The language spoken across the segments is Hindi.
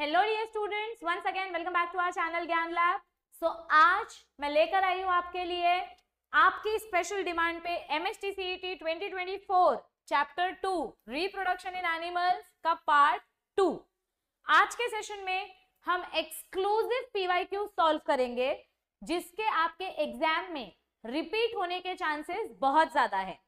Hello dear students once again welcome back to our channel Gyan lab so आज मैं लेकर आई हूँ आपके लिए आपकी स्पेशल डिमांड पे M S T C T twenty twenty four chapter two reproduction in animals का पार्ट टू आज के सेशन में हम एक्सक्लूसिव पीवाईक्यू सॉल्व करेंगे जिसके आपके एग्जाम में रिपीट होने के चांसेस बहुत ज्यादा है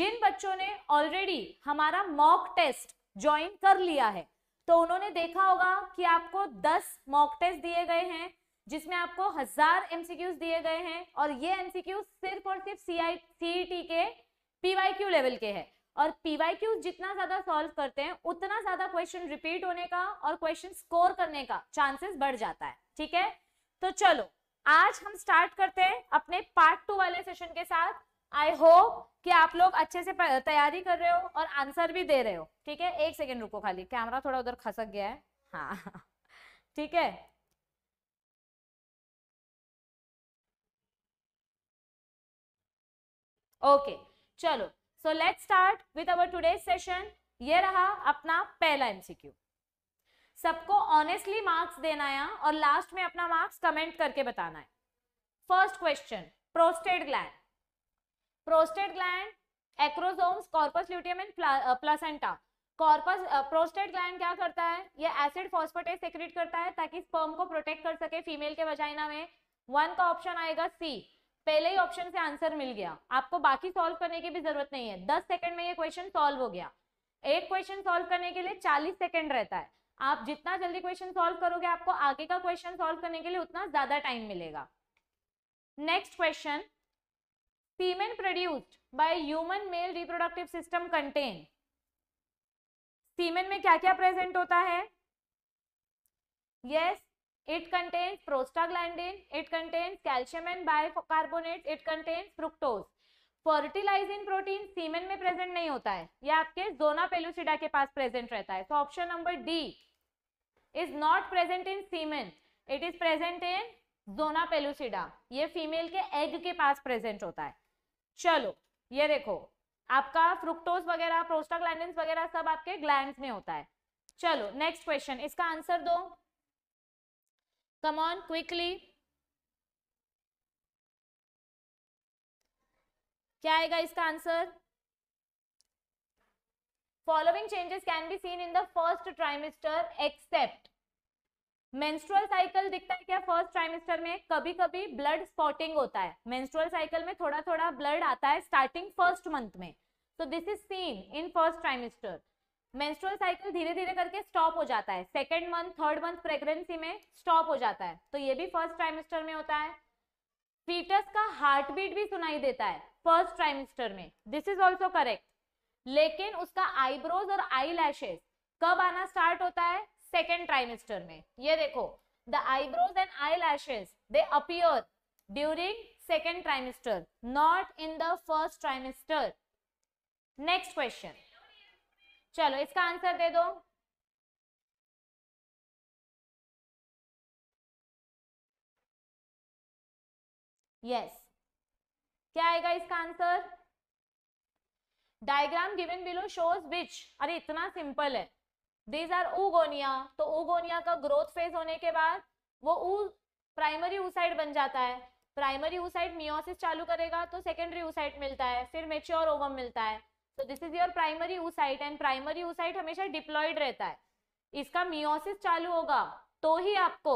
जिन बच्चों ने ऑलरेडी हमारा मॉक टेस्ट ज्वाइन कर लिया है तो उन्होंने देखा होगा कि आपको 10 मॉक टेस्ट दिए गए हैं जिसमें आपको हजार एमसीक्यूज दिए गए हैं और ये एमसीक्यूज सिर्फ और सिर्फ सीआई सीईटी e के क्यू लेवल के है और पीवाईक्यू जितना ज्यादा सॉल्व करते हैं उतना ज्यादा क्वेश्चन रिपीट होने का और क्वेश्चन स्कोर करने का चांसेस बढ़ जाता है ठीक है तो चलो आज हम स्टार्ट करते हैं अपने पार्ट टू वाले सेशन के साथ आई होप कि आप लोग अच्छे से तैयारी कर रहे हो और आंसर भी दे रहे हो ठीक है एक सेकेंड रुको खाली कैमरा थोड़ा उधर खसक गया है हाँ ठीक है ओके चलो so let start with our today session ये रहा अपना पहला एमसीक्यू सबको ऑनेस्टली मार्क्स देना है और लास्ट में अपना मार्क्स कमेंट करके बताना है first question prostate gland prostate gland acrosomes corpus luteum and placenta corpus prostate gland क्या करता है ये एसिड फॉस्फेटेज सेक्रेट करता है ताकि स्पर्म को प्रोटेक्ट कर सके फीमेल के वजाइना में वन का ऑप्शन आएगा सी पहले ही ऑप्शन से आंसर मिल गया आपको बाकी सॉल्व करने की भी जरूरत नहीं है दस सेकंड में ये क्वेश्चन सॉल्व हो गया एक क्वेश्चन सॉल्व करने के लिए चालीस सेकंड रहता है आप जितना जल्दी क्वेश्चन सॉल्व करोगे आपको आगे का क्वेश्चन सॉल्व करने के लिए उतना ज्यादा टाइम मिलेगा next question semen produced by human male reproductive system contain semen में क्या क्या प्रेजेंट होता है yes it contain prostaglandin it contains calcium and carbonate it contain fructose fertilising protein semen में प्रेजेंट नहीं होता है यह आपके जोना पेलुसिडा के पास प्रेजेंट रहता है so option number D is not present in semen it is present in zona pellucida ये फीमेल के एग के पास प्रेजेंट होता है चलो ये देखो आपका फ्रुक्टोज वगैरह प्रोस्टाग्लैंड वगैरह सब आपके ग्लैंड में होता है चलो नेक्स्ट क्वेश्चन इसका आंसर दो कमऑन क्विकली क्या आएगा इसका answer following changes can be seen in the first trimester except menstrual cycle दिखता है क्या फर्स्ट ट्राइमेस्टर में कभी कभी ब्लड स्पॉटिंग होता है मेंस्ट्रुअल साइकिल में थोड़ा थोड़ा ब्लड आता है स्टार्टिंग फर्स्ट मंथ में so this is seen in first trimester menstrual cycle धीरे धीरे करके स्टॉप हो जाता है second month third month pregnancy में स्टॉप हो जाता है तो ये भी फर्स्ट ट्राइमेस्टर में होता है फीटस का हार्ट बीट भी सुनाई देता है फर्स्ट ट्राइमेस्टर में दिस इज ऑल्सो करेक्ट लेकिन उसका आईब्रोज और आई लैशेज कब आना स्टार्ट होता है सेकेंड ट्राइमेस्टर में ये देखो the eyebrows and eyelashes they appear during second trimester not in the first trimester next question चलो इसका आंसर दे दो यस yes. क्या आएगा इसका answer diagram given below shows which अरे इतना सिंपल है दीज आर ऊगोनिया तो ऊगोनिया का ग्रोथ फेज होने के बाद वो ऊ प्राइमरी ऊसाइड बन जाता है प्राइमरी ऊसाइड मियोसिस चालू करेगा तो सेकेंडरी ऊसाइड मिलता है फिर मेच्योर ओवम मिलता है तो this is your primary oocyte and primary oocyte हमेशा डिप्लॉयड रहता है इसका मियोसिस चालू होगा तो ही आपको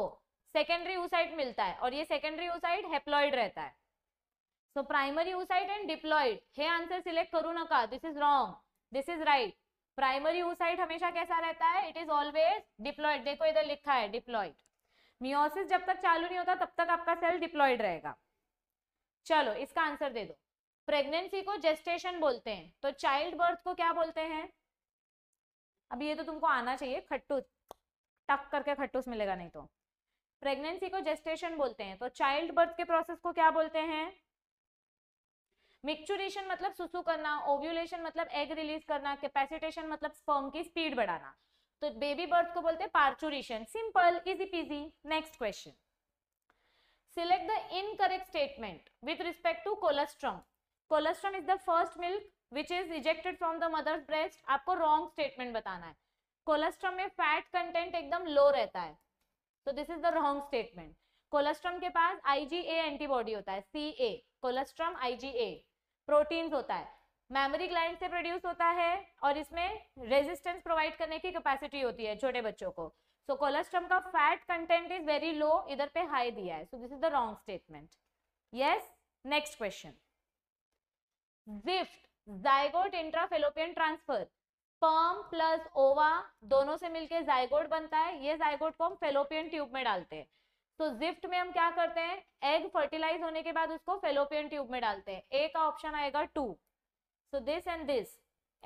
सेकेंडरी ऊसाइड मिलता है और ये सेकेंडरी ऊसाइड हेप्लॉइड रहता है so primary oocyte and diploid हे आंसर सिलेक्ट करू नका this is wrong this is right primary oocyte हमेशा कैसा रहता है इट इज ऑलवेज डिप्लॉयड देखो इधर लिखा है डिप्लॉयड मियोसिस जब तक चालू नहीं होता तब तक आपका सेल डिप्लॉयड रहेगा चलो इसका आंसर दे दो प्रेगनेंसी को जेस्टेशन बोलते हैं तो चाइल्ड बर्थ को क्या बोलते हैं अब ये तो तुमको आना चाहिए खट्टूस टक करके खट्टूस मिलेगा नहीं तो प्रेगनेंसी को जेस्टेशन बोलते हैं तो चाइल्ड बर्थ के प्रोसेस को क्या बोलते हैं मिक्चुरेशन मतलब सुसु करना ओव्यूलेशन मतलब एग रिलीज करना कैपेसिटेशन मतलब स्पर्म की स्पीड बढ़ाना तो बेबी बर्थ को बोलते हैं parturition simple easy peasy next question select the incorrect statement with respect to colostrum colostrum is the first milk which is rejected from the mother's breast आपको रॉन्ग स्टेटमेंट बताना है कोलेस्ट्रॉम में फैट कंटेंट एकदम लो रहता है तो this is the wrong statement colostrum के पास आईजीए एंटीबॉडी होता है see a colostrum IgA proteins होता है मेमोरी ग्लैंड से प्रोड्यूस होता है और इसमें रेजिस्टेंस प्रोवाइड करने की कैपेसिटी होती है छोटे बच्चों को सो so, कोलेस्ट्रम का fat content is very low इधर पे हाई दिया है so this is the wrong statement yes next question ZIFT zygote intrafallopian transfer sperm plus ova दोनों से मिलके जायगोट बनता है ये जायगोट को हम फेलोपियन ट्यूब में डालते हैं तो जिफ्ट में हम क्या करते हैं एग फर्टिलाइज होने के बाद उसको फेलोपियन ट्यूब में डालते हैं ए का ऑप्शन आएगा two so this and this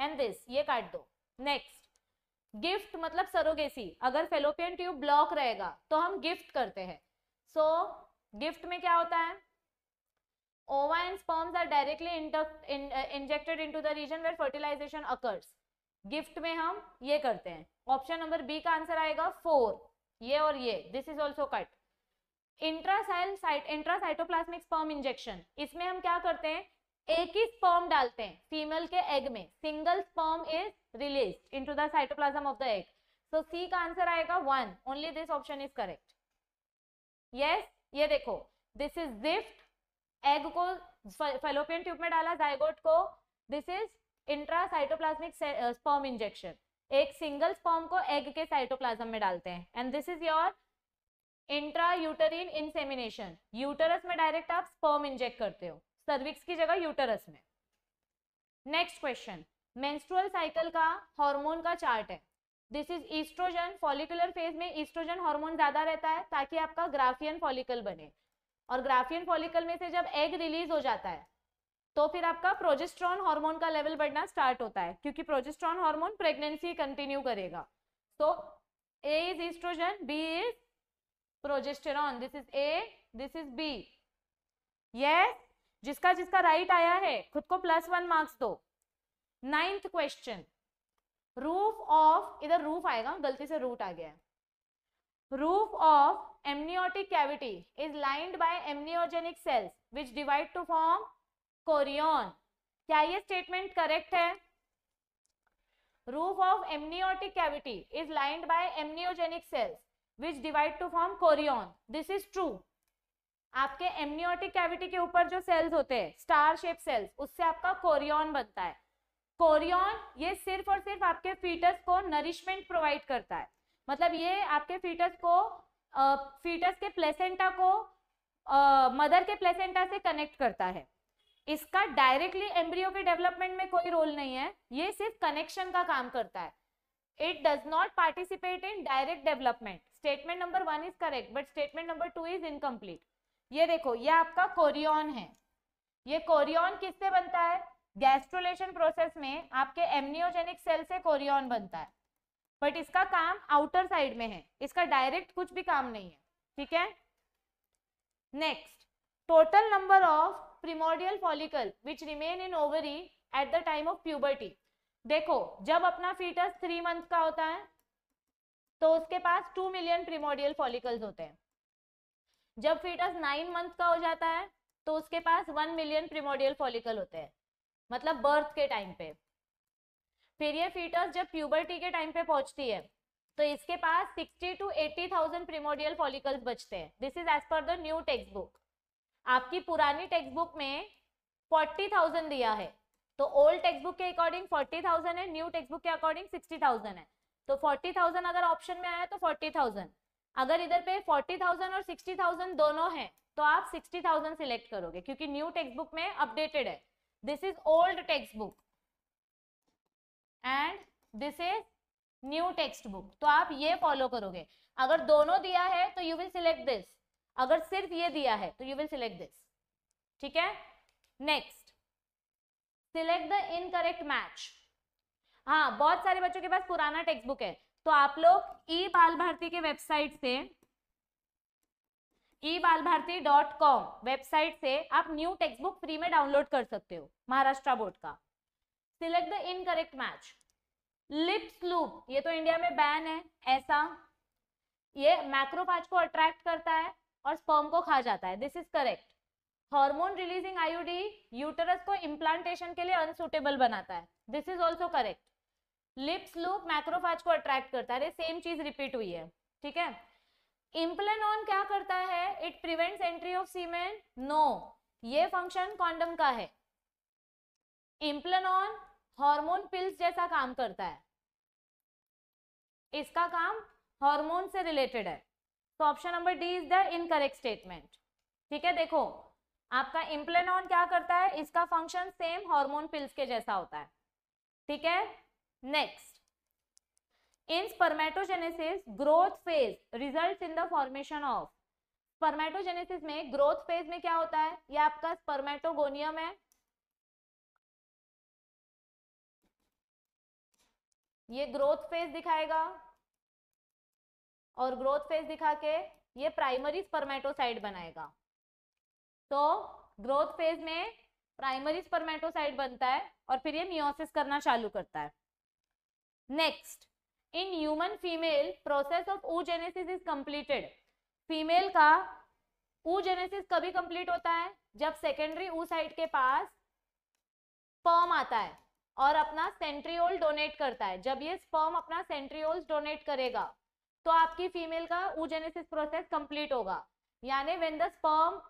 and this ये काट दो नेक्स्ट गिफ्ट मतलब सरोगेसी अगर फेलोपियन ट्यूब ब्लॉक रहेगा तो हम गिफ्ट करते हैं सो so, गिफ्ट में क्या होता है ova and sperms are directly in, uh, injected into the region where GIFT में हम ये करते हैं ऑप्शन नंबर बी का आंसर आएगा फोर ये और ये दिस इज ऑल्सो कट इंट्रासाइल साइट इंट्रासाइटोप्लाज्मिक स्पर्म इंजेक्शन इसमें हम क्या करते हैं एक ही स्पर्म डालते हैं फीमेल के एग में single sperm is release into the cytoplasm of the egg so C का आंसर आएगा one only this option is correct yes ये देखो दिस इज जिफ्ट एग को फेलोपियन ट्यूब में डाला जायगोट को this is intra sperm injection एक सिंगल स्पर्म को एग के साइटोप्लाज्म में डालते हैं and this is your intra uterine insemination uterus में डायरेक्ट आप स्पर्म इंजेक्ट करते हो सर्विक्स की जगह यूटरस में नेक्स्ट क्वेश्चन मेंस्ट्रुअल साइकिल का हार्मोन का चार्ट है this is oestrogen follicular phase में ईस्ट्रोजन हार्मोन ज्यादा रहता है ताकि आपका ग्राफियन फॉलिकल बने और ग्राफियन फॉलिकल में से जब एग रिलीज हो जाता है तो फिर आपका प्रोजेस्ट्रॉन हार्मोन का लेवल बढ़ना स्टार्ट होता है क्योंकि प्रोजेस्ट्रॉन हार्मोन प्रेगनेंसी कंटिन्यू करेगा तो A is oestrogen B is progesterone this is A this is B yes जिसका जिसका राइट आया है खुद को प्लस वन मार्क्स दो नाइन्थ क्वेश्चन रूफ ऑफ इधर रूफ आएगा गलती से रूट आ गया roof of amniotic cavity is lined by amniogenic cells which divide to form chorion क्या ये स्टेटमेंट करेक्ट है roof of amniotic cavity is lined by amniogenic cells which divide to form chorion this is true आपके एमनियोटिक कैविटी के ऊपर जो सेल्स होते हैं स्टार शेप सेल्स उससे आपका कोरियोन बनता है कोरियोन ये सिर्फ और सिर्फ आपके फीटस को नरिशमेंट प्रोवाइड करता है मतलब ये आपके फीटस को फीटस के प्लेसेंटा को मदर के प्लेसेंटा से कनेक्ट करता है इसका डायरेक्टली एम्ब्रियो के डेवलपमेंट में कोई रोल नहीं है ये सिर्फ कनेक्शन का काम करता है it does not participate in direct development statement number one is correct but statement number two is incomplete ये देखो ये आपका कोरियन है ये कोरियन किससे बनता है गैस्ट्रोलेशन प्रोसेस में आपके एमनियोजेनिक सेल से कोरियन बनता है बट इसका काम आउटर साइड में है इसका डायरेक्ट कुछ भी काम नहीं है ठीक है next total number of primordial follicle which remain in ovary at the time of puberty देखो जब अपना फीटस थ्री मंथ का होता है तो उसके पास टू मिलियन प्रीमोडियल फॉलिकल्स होते हैं जब फीटस नाइन मंथ का हो जाता है तो उसके पास वन मिलियन प्रीमोडियल फॉलिकल होते हैं मतलब बर्थ के टाइम पे फिर ये फीटस जब प्यूबर्टी के टाइम पे पहुंचती है तो इसके पास sixty to eighty thousand primordial follicles बचते हैं this is as per the new textbook आपकी पुरानी टेक्स्ट बुक में फोर्टी थाउजेंड दिया है तो ओल्ड टेक्स्ट बुक के अकॉर्डिंग फोर्टी थाउजेंड है न्यू टेक्स्ट बुक के अकॉर्डिंग सिक्सटी थाउजेंड है तो फोर्टी थाउजेंड अगर ऑप्शन में आया तो फोर्टी थाउजेंड अगर इधर पे फोर्टी थाउजेंड और सिक्सटी थाउजेंड दोनों हैं तो आप सिक्सटी थाउजेंड सिलेक्ट करोगे क्योंकि न्यू टेक्स्ट बुक में अपडेटेड है this is old textbook and this is new textbook तो आप ये फॉलो करोगे अगर दोनों दिया है तो यू विल सिलेक्ट दिस अगर सिर्फ ये दिया है तो यू विल सिलेक्ट दिस ठीक है next select the incorrect match हाँ बहुत सारे बच्चों के पास पुराना टेक्स्ट बुक है तो आप लोग ई बाल भारती के वेबसाइट से ई बाल भारती डॉट कॉम वेबसाइट से आप न्यू टेक्स्ट बुक फ्री में डाउनलोड कर सकते हो महाराष्ट्र बोर्ड का select the incorrect match Lippes loop ये तो इंडिया में बैन है ऐसा ये मैक्रोफाज को अट्रैक्ट करता है और स्पर्म को खा जाता है this is correct hormone releasing IUD uterus को इम्प्लांटेशन के लिए अनसुटेबल बनाता है this is also correct Lippes loop macrophage को अट्रैक्ट करता है सेम चीज रिपीट हुई है ठीक है इम्प्लेनॉन क्या करता है it prevents entry of semen no ये फंक्शन कॉन्डम का है इम्प्लेनॉन हार्मोन पिल्स जैसा काम करता है इसका काम हार्मोन से रिलेटेड है तो option number D is the incorrect statement ठीक है देखो आपका इम्प्लेनॉन क्या करता है इसका फंक्शन सेम हार्मोन पिल्स के जैसा होता है ठीक है next in spermatogenesis growth phase results in the formation of spermatogenesis में ग्रोथ फेज में क्या होता है ये आपका स्पर्मेटोगोनियम है ये ग्रोथ फेज दिखाएगा और ग्रोथ फेज दिखा के ये प्राइमरी स्पर्मेटोसाइट बनाएगा तो ग्रोथ फेज में प्राइमरी स्पर्मेटोसाइट बनता है और फिर ये मियोसिस करना चालू करता है next in human female process of oogenesis is completed female का ओजेनेसिस कभी कंप्लीट होता है जब सेकेंडरी ऊ साइड के पास स्पर्म आता है और अपना सेंट्रियोल डोनेट करता है जब ये स्पर्म अपना सेंट्रियोल डोनेट करेगा तो आपकी फीमेल का जेनेसिस प्रोसेस कंप्लीट होगा यानी when the sperm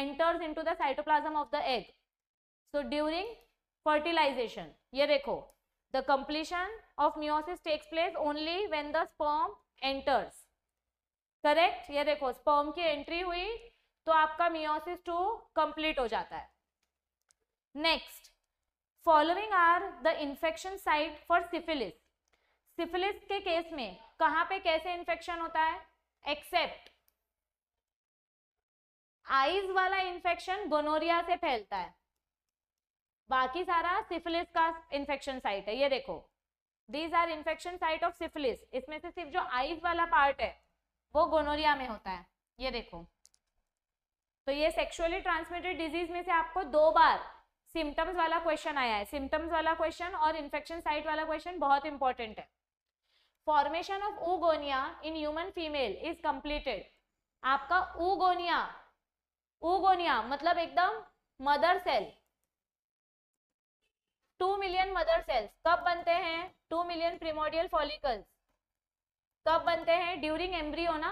enters into the cytoplasm of the egg so during fertilisation ये देखो the completion of meiosis takes place only when the sperm enters. Correct ये देखो स्पर्म की एंट्री हुई तो आपका मियोसिस टू कंप्लीट हो जाता है next following are the infection site for syphilis syphilis के केस में कहाँ पे कैसे इन्फेक्शन होता है एक्सेप्ट आईज वाला इन्फेक्शन गोनोरिया से फैलता है बाकी सारा सिफिलिस का इन्फेक्शन साइट है ये देखो these are infection site of syphilis इसमें से सिर्फ जो आईज वाला पार्ट है वो गोनोरिया में होता है ये देखो तो ये सेक्शुअली ट्रांसमिटेड डिजीज में से आपको दो बार सिम्टम्स वाला क्वेश्चन आया है सिम्टम्स वाला क्वेश्चन और इन्फेक्शन साइट वाला क्वेश्चन बहुत इंपॉर्टेंट है formation of oogonia in human female is completed आपका ऊगोनिया ऊगोनिया मतलब एकदम mother cell two million mother cells कब बनते हैं टू मिलियन प्रीमोडियल फॉलिकल्स कब बनते हैं ड्यूरिंग एम्ब्रियो ना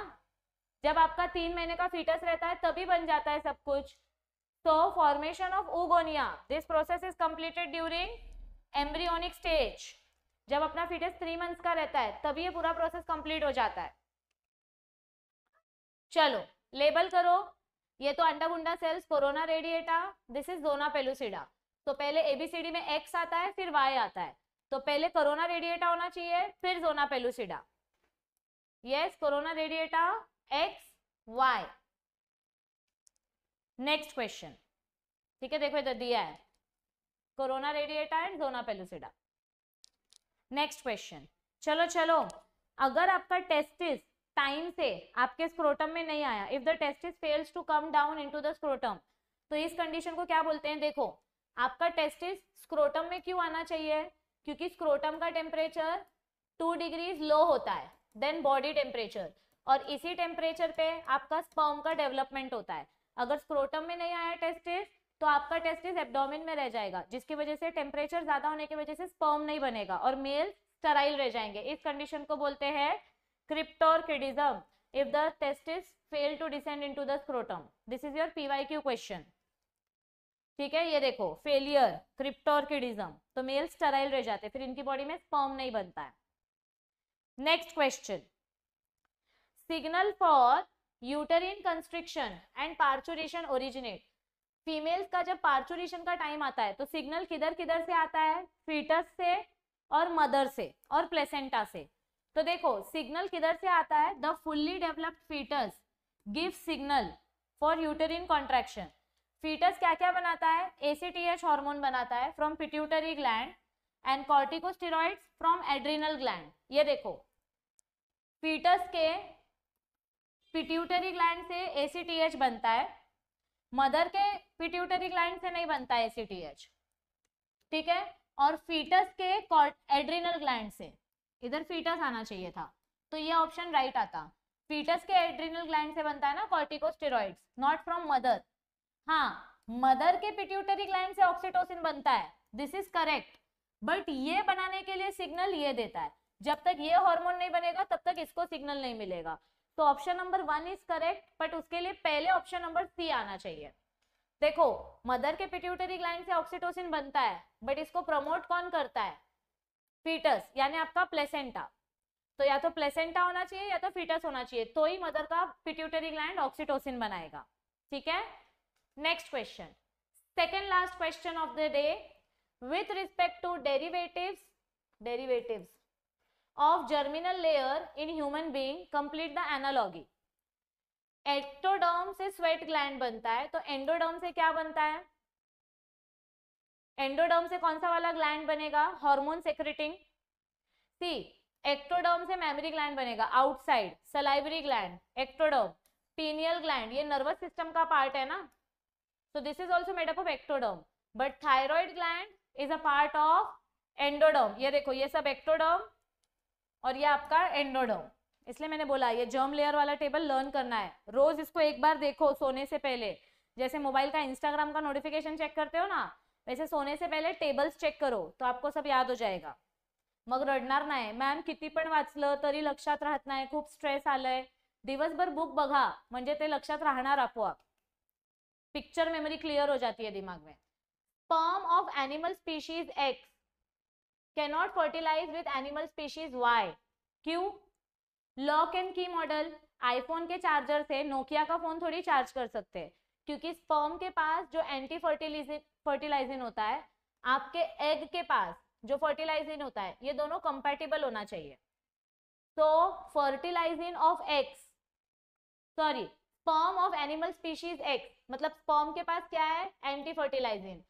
जब आपका तीन महीने का फीटस रहता है तभी बन जाता है सब कुछ तो formation of oogonia this process is completed during embryonic stage जब अपना फीटस थ्री मंथ्स का रहता है तभी ये पूरा प्रोसेस कंप्लीट हो जाता है चलो लेबल करो ये तो अंडा गुंडा cells corona radiata this is zona pellucida तो पहले एबीसीडी में एक्स आता है फिर वाई आता है तो पहले कोरोना रेडिएटा होना चाहिए फिर zona pellucida yes corona radiata X Y next question ठीक है देखो इधर दिया है corona radiata and zona pellucida next question चलो चलो अगर आपका टेस्टिस टाइम से आपके स्क्रोटम में नहीं आया if the testis fails to come down into the scrotum तो इस कंडीशन को क्या बोलते हैं देखो आपका टेस्टिस स्क्रोटम में क्यों आना चाहिए क्योंकि स्क्रोटम का टेम्परेचर टू डिग्रीज लो होता है देन बॉडी टेम्परेचर और इसी टेम्परेचर पे आपका स्पर्म का डेवलपमेंट होता है अगर स्क्रोटम में नहीं आया टेस्टिस तो आपका टेस्टिस एब्डोमिन में रह जाएगा जिसकी वजह से टेम्परेचर ज्यादा होने की वजह से स्पर्म नहीं बनेगा और मेल स्टराइल रह जाएंगे इस कंडीशन को बोलते हैं cryptorchidism if the testis fail to descend into the scrotum this is your PYQ question ठीक है ये देखो फेलियर क्रिप्टोर्किडिज्म तो मेल स्टराइल रह जाते फिर इनकी बॉडी में स्पर्म नहीं बनता है next question signal for uterine constriction and parturition originate females का जब पार्चुरेशन का टाइम आता है तो सिग्नल किधर किधर से आता है फीटस से और मदर से और प्लेसेंटा से तो देखो सिग्नल किधर से आता है the fully developed foetus give signal for uterine contraction foetus क्या क्या बनाता है टी एच हॉर्मोन बनाता है from pituitary gland and corticosteroid from adrenal gland ये देखो फीटस के पिट्यूटरी ग्लैंड से ए सी टी एच बनता है मदर के पिट्यूटरी ग्लैंड से नहीं बनता है ए सी टी एच ठीक है और फीटस के एड्रीनल ग्लैंड से इधर फीटस आना चाहिए था तो ये ऑप्शन राइट आता फीटस के एड्रीनल ग्लैंड से बनता है ना कॉर्टिकोस्टेरॉइड्स नॉट फ्रॉम मदर हाँ मदर के पिट्यूटरी ग्लैंड से ऑक्सीटोसिन बनता है दिस इज करेक्ट बट ये बनाने के लिए सिग्नल ये देता है जब तक ये हार्मोन नहीं बनेगा तब तक इसको सिग्नल नहीं मिलेगा तो option number one is correct but उसके लिए पहले ऑप्शन नंबर सी आना चाहिए देखो मदर के पिट्यूटरी ग्लैंड से ऑक्सीटोसिन बनता है बट इसको प्रमोट कौन करता है फीटस यानी आपका प्लेसेंटा तो या तो प्लेसेंटा होना चाहिए या तो फीटस होना चाहिए तो ही मदर का पिट्यूटरी ग्लैंड ऑक्सीटोसिन बनाएगा ठीक है Next question. Second last question of the day. With respect to derivatives, derivatives of germinal layer in human being, complete the analogy. Ectoderm से स्वेट ग्लैंड बनता है तो एंडोडर्म से क्या बनता है एंडोडर्म से कौन सा वाला ग्लैंड बनेगा हार्मोन सेक्रेटिंग सी एक्टोडर्म से मेमरी ग्लैंड बनेगा outside salivary gland ectoderm pineal gland ये नर्वस सिस्टम का पार्ट है ना So this is also made up of ectoderm. But thyroid gland is a part of endoderm ये देखो ये सब एक्टोडर्म और ये आपका एंडोडर्म इसलिए मैंने बोला ये जर्म लेयर वाला टेबल लर्न करना है रोज इसको एक बार देखो सोने से पहले जैसे मोबाइल का इंस्टाग्राम का नोटिफिकेशन चेक करते हो ना वैसे सोने से पहले टेबल्स चेक करो तो आपको सब याद हो जाएगा मग रडणार नाही मॅम किती पण वाचलं तरी लक्षात राहत नाही खूप स्ट्रेस आलाय दिवसभर बुक बघा म्हणजे ते लक्षात राहणार आपोआप पिक्चर मेमोरी क्लियर हो जाती है दिमाग में sperm of animal species X cannot fertilise with animal species Y क्यों lock and key model iPhone के चार्जर से नोकिया का फोन थोड़ी चार्ज कर सकते हैं क्योंकि स्पर्म के पास जो एंटी फर्टिलाइजिंग फर्टिलाइजिंग होता है आपके एग के पास जो फर्टिलाइजिंग होता है ये दोनों कंपेटेबल होना चाहिए तो fertilizing of X sorry sperm of animal species X मतलब स्पॉम के पास क्या है एंटी फर्टिलाइजिन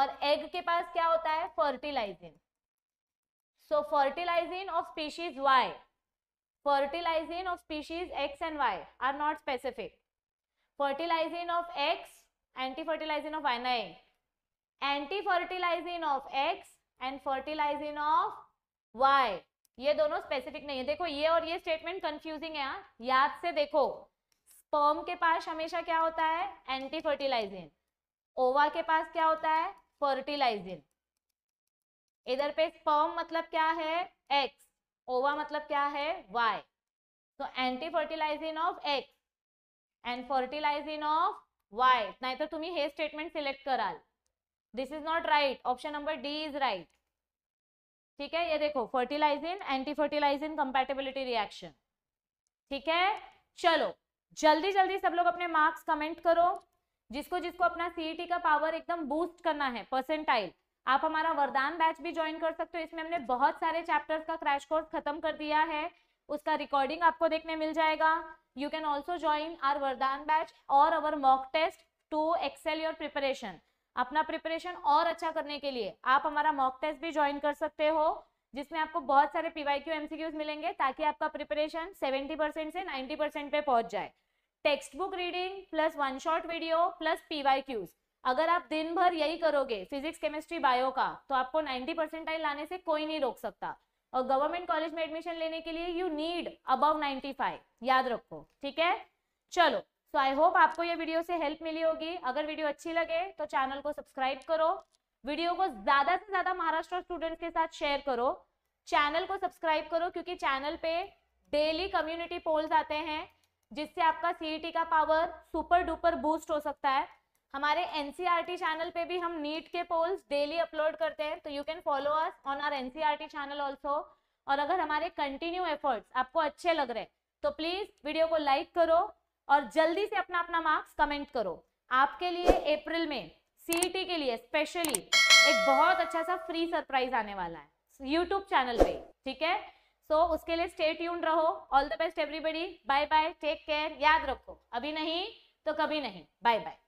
और एग के पास क्या होता है fertilizin so fertilizin of species Y fertilizin of species X and Y are not specific fertilizin of X anti fertilizin of Y nine anti fertilizin of X and fertilizin of Y ये दोनों स्पेसिफिक नहीं है देखो ये और ये स्टेटमेंट कंफ्यूजिंग है हाँ? याद से देखो स्पर्म के पास हमेशा क्या होता है एंटी फर्टिलाइजिन ओवा के पास क्या होता है फर्टिलाइजिन इधर पे स्पर्म मतलब क्या है एक्स ओवा मतलब क्या है वाई तो anti fertilizin of X and fertilizin of नहीं तो तुम्हें हे स्टेटमेंट सिलेक्ट कराल this is not right option number D is right ठीक है ये देखो fertilizin anti fertilizin compatibility reaction ठीक है चलो जल्दी जल्दी सब लोग अपने मार्क्स कमेंट करो जिसको जिसको अपना सीईटी e का पावर एकदम बूस्ट करना है परसेंटाइल आप हमारा वरदान बैच भी ज्वाइन कर सकते हो इसमें हमने बहुत सारे चैप्टर्स का क्रैश कोर्स खत्म कर दिया है उसका रिकॉर्डिंग आपको देखने मिल जाएगा you can also join our Vardan batch और our mock test to excel your preparation अपना प्रिपरेशन और अच्छा करने के लिए आप हमारा मॉक टेस्ट भी ज्वाइन कर सकते हो जिसमें आपको बहुत सारे पीवाई क्यू एमसीक्यूज मिलेंगे ताकि आपका प्रिपरेशन 70 परसेंट से 90 परसेंट पे पहुंच जाए textbook reading plus one short video plus quiz अगर आप दिन भर यही करोगे फिजिक्स केमिस्ट्री बायो का तो आपको 90 परसेंटाइल लाने से कोई नहीं रोक सकता और गवर्नमेंट कॉलेज में एडमिशन लेने के लिए यू नीड अबव फाइव याद रखो ठीक है चलो सो आई होप आपको ये वीडियो से हेल्प मिली होगी अगर वीडियो अच्छी लगे तो चैनल को सब्सक्राइब करो वीडियो को ज्यादा से ज्यादा महाराष्ट्र स्टूडेंट्स के साथ शेयर करो चैनल को सब्सक्राइब करो क्योंकि चैनल पे डेली कम्युनिटी पोल्स आते हैं जिससे आपका सीईटी e का पावर सुपर डुपर बूस्ट हो सकता है हमारे एनसीईआरटी चैनल e पे भी हम नीट के पोल्स डेली अपलोड करते हैं तो you can follow us on our NCERT channel also और अगर हमारे कंटिन्यू एफर्ट्स आपको अच्छे लग रहे तो प्लीज़ वीडियो को लाइक करो और जल्दी से अपना अपना मार्क्स कमेंट करो आपके लिए अप्रैल में सीईटी e के लिए स्पेशली एक बहुत अच्छा सा फ्री सरप्राइज आने वाला है यूट्यूब चैनल पे ठीक है सो तो so, उसके लिए स्टे ट्यून रहो all the best everybody bye bye take care याद रखो अभी नहीं तो कभी नहीं बाय बाय